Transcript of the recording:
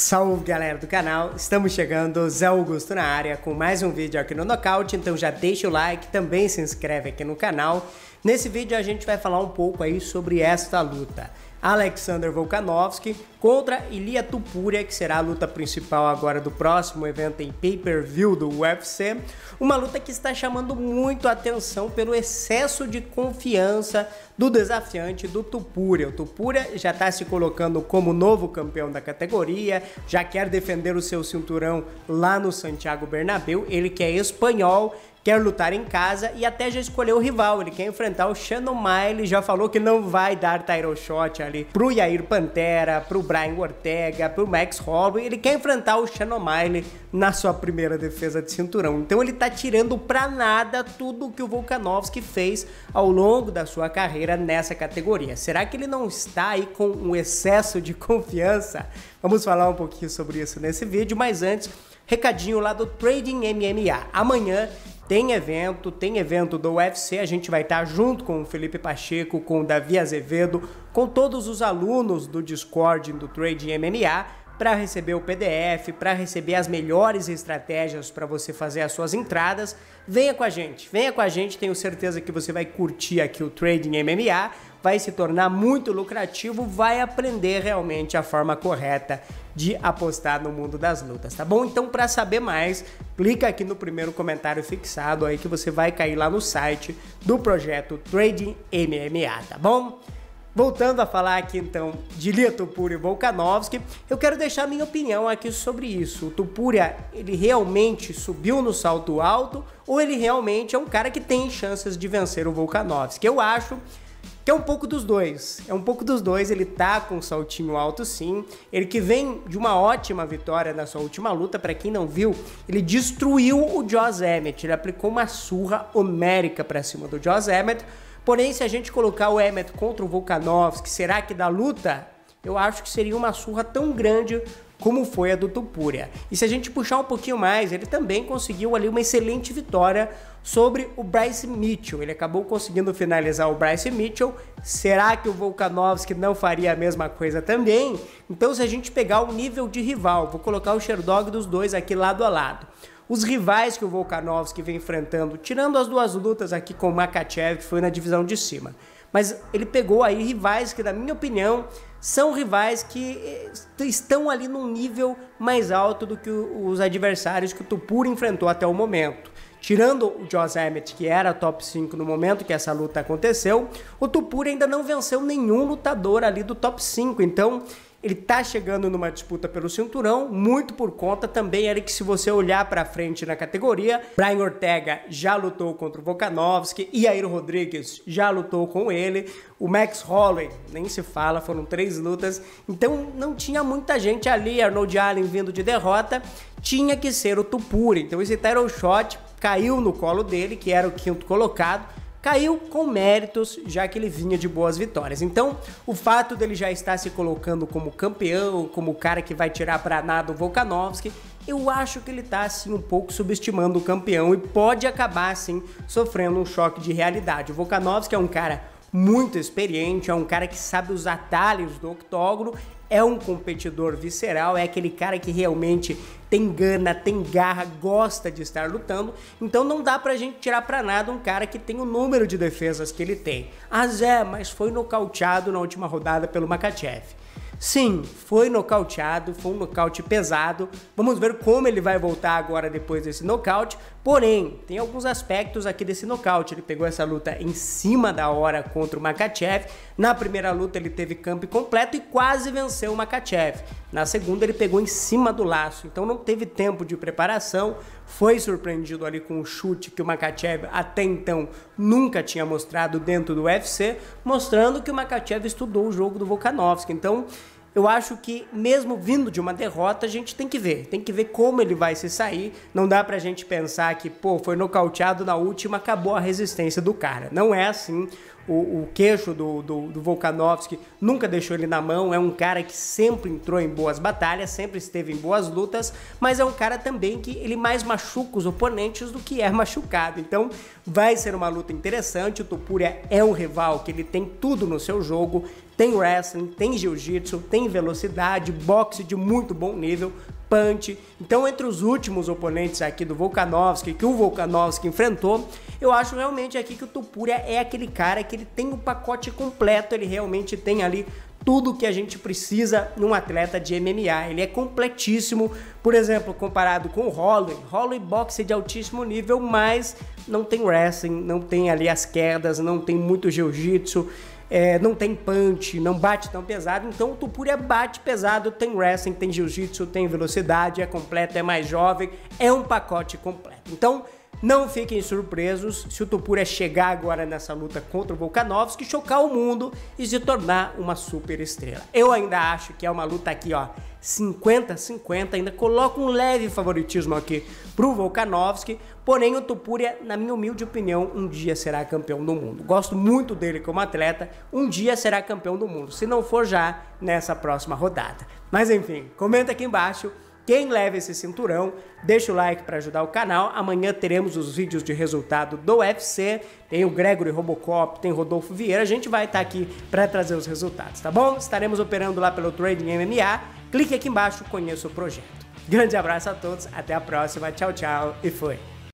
Salve galera do canal, estamos chegando, Zé Augusto na área com mais um vídeo aqui no Knockout, então já deixa o like, também se inscreve aqui no canal. Nesse vídeo a gente vai falar um pouco aí sobre esta luta. Alexander Volkanovski contra Ilia Tupuria, que será a luta principal agora do próximo evento em pay-per-view do UFC. Uma luta que está chamando muito atenção pelo excesso de confiança do desafiante do Tupuria. O Tupuria já está se colocando como novo campeão da categoria, já quer defender o seu cinturão lá no Santiago Bernabéu. Ele que é espanhol, quer lutar em casa e até já escolheu o rival. Ele quer enfrentar o Shannon Miley, já falou que não vai dar title shot ali pro Yair Pantera, pro Brian Ortega, pro Max Holloway. Ele quer enfrentar o Shannon Miley na sua primeira defesa de cinturão. Então ele tá tirando pra nada tudo que o Volkanovski fez ao longo da sua carreira nessa categoria. Será que ele não está aí com um excesso de confiança? Vamos falar um pouquinho sobre isso nesse vídeo, mas antes, recadinho lá do Trading MMA. Amanhã tem evento, tem evento do UFC, a gente vai estar junto com o Felipe Pacheco, com o Davi Azevedo, com todos os alunos do Discord do Trade MNA, para receber o PDF, para receber as melhores estratégias para você fazer as suas entradas, venha com a gente. Venha com a gente, tenho certeza que você vai curtir aqui o Trading MMA, vai se tornar muito lucrativo, vai aprender realmente a forma correta de apostar no mundo das lutas, tá bom? Então, para saber mais, clica aqui no primeiro comentário fixado aí que você vai cair lá no site do projeto Trading MMA, tá bom? Voltando a falar aqui então de Lia Tupuri e Volkanovski, eu quero deixar minha opinião aqui sobre isso. O Tupuria, ele realmente subiu no salto alto ou ele realmente é um cara que tem chances de vencer o Volkanovski? Eu acho que é um pouco dos dois. É um pouco dos dois, ele tá com um saltinho alto sim. Ele que vem de uma ótima vitória na sua última luta, para quem não viu, ele destruiu o Joss Emmett, ele aplicou uma surra homérica para cima do Joss Emmett. Porém, se a gente colocar o Emmet contra o Volkanovski, será que dá luta? Eu acho que seria uma surra tão grande como foi a do Tupúria. E se a gente puxar um pouquinho mais, ele também conseguiu ali uma excelente vitória sobre o Bryce Mitchell. Ele acabou conseguindo finalizar o Bryce Mitchell. Será que o Volkanovski não faria a mesma coisa também? Então, se a gente pegar o nível de rival, vou colocar o Sherdog dos dois aqui lado a lado os rivais que o Volkanovski vem enfrentando, tirando as duas lutas aqui com o Makachev, que foi na divisão de cima. Mas ele pegou aí rivais que, na minha opinião, são rivais que eh, estão ali num nível mais alto do que os adversários que o Tupur enfrentou até o momento. Tirando o Joss Emmett, que era top 5 no momento que essa luta aconteceu, o Tupur ainda não venceu nenhum lutador ali do top 5. Então, ele está chegando numa disputa pelo cinturão, muito por conta também, Eric, se você olhar para frente na categoria, Brian Ortega já lutou contra o Volkanovski, Iair Rodrigues já lutou com ele, o Max Holloway, nem se fala, foram três lutas, então não tinha muita gente ali, Arnold Allen vindo de derrota, tinha que ser o Tupuri, então esse title shot caiu no colo dele, que era o quinto colocado, caiu com méritos, já que ele vinha de boas vitórias. Então, o fato dele já estar se colocando como campeão, como o cara que vai tirar para nada o Volkanovski, eu acho que ele está assim um pouco subestimando o campeão e pode acabar assim sofrendo um choque de realidade. O Volkanovski é um cara muito experiente, é um cara que sabe os atalhos do octógono é um competidor visceral, é aquele cara que realmente tem gana, tem garra, gosta de estar lutando. Então não dá pra gente tirar pra nada um cara que tem o número de defesas que ele tem. Ah, Zé, mas foi nocauteado na última rodada pelo Makachev. Sim, foi nocauteado, foi um nocaute pesado. Vamos ver como ele vai voltar agora depois desse nocaute, Porém, tem alguns aspectos aqui desse nocaute. Ele pegou essa luta em cima da hora contra o Makachev. Na primeira luta ele teve campo completo e quase venceu o Makachev. Na segunda ele pegou em cima do laço, então não teve tempo de preparação. Foi surpreendido ali com um chute que o Makachev até então nunca tinha mostrado dentro do UFC, mostrando que o Makachev estudou o jogo do Volkanovski. Então, eu acho que mesmo vindo de uma derrota, a gente tem que ver, tem que ver como ele vai se sair. Não dá pra gente pensar que, pô, foi nocauteado na última, acabou a resistência do cara. Não é assim o, o queixo do, do, do Volkanovski nunca deixou ele na mão, é um cara que sempre entrou em boas batalhas, sempre esteve em boas lutas, mas é um cara também que ele mais machuca os oponentes do que é machucado. Então vai ser uma luta interessante, o Topuria é um rival que ele tem tudo no seu jogo, tem wrestling, tem jiu-jitsu, tem velocidade, boxe de muito bom nível, Pante. Então, entre os últimos oponentes aqui do Volkanovski, que o Volkanovski enfrentou, eu acho realmente aqui que o Tupuria é aquele cara que ele tem o pacote completo, ele realmente tem ali tudo que a gente precisa num atleta de MMA. Ele é completíssimo, por exemplo, comparado com o Holloway. Holloway boxe de altíssimo nível, mas não tem wrestling, não tem ali as quedas, não tem muito jiu-jitsu é, não tem punch, não bate tão pesado. Então o Tupura é bate pesado, tem wrestling, tem jiu-jitsu, tem velocidade, é completo, é mais jovem, é um pacote completo. Então não fiquem surpresos se o Topura é chegar agora nessa luta contra o Volkanovski, chocar o mundo e se tornar uma super estrela. Eu ainda acho que é uma luta aqui, ó, 50-50, ainda coloco um leve favoritismo aqui pro Volkanovski, porém o Topuria, é, na minha humilde opinião, um dia será campeão do mundo. Gosto muito dele como atleta, um dia será campeão do mundo, se não for já nessa próxima rodada. Mas enfim, comenta aqui embaixo quem leva esse cinturão. Deixa o like para ajudar o canal. Amanhã teremos os vídeos de resultado do UFC. Tem o Gregory Robocop, tem Rodolfo Vieira. A gente vai estar tá aqui para trazer os resultados, tá bom? Estaremos operando lá pelo Trading MMA. Clique aqui embaixo, conheça o projeto. Grande abraço a todos, até a próxima. Tchau, tchau e fui.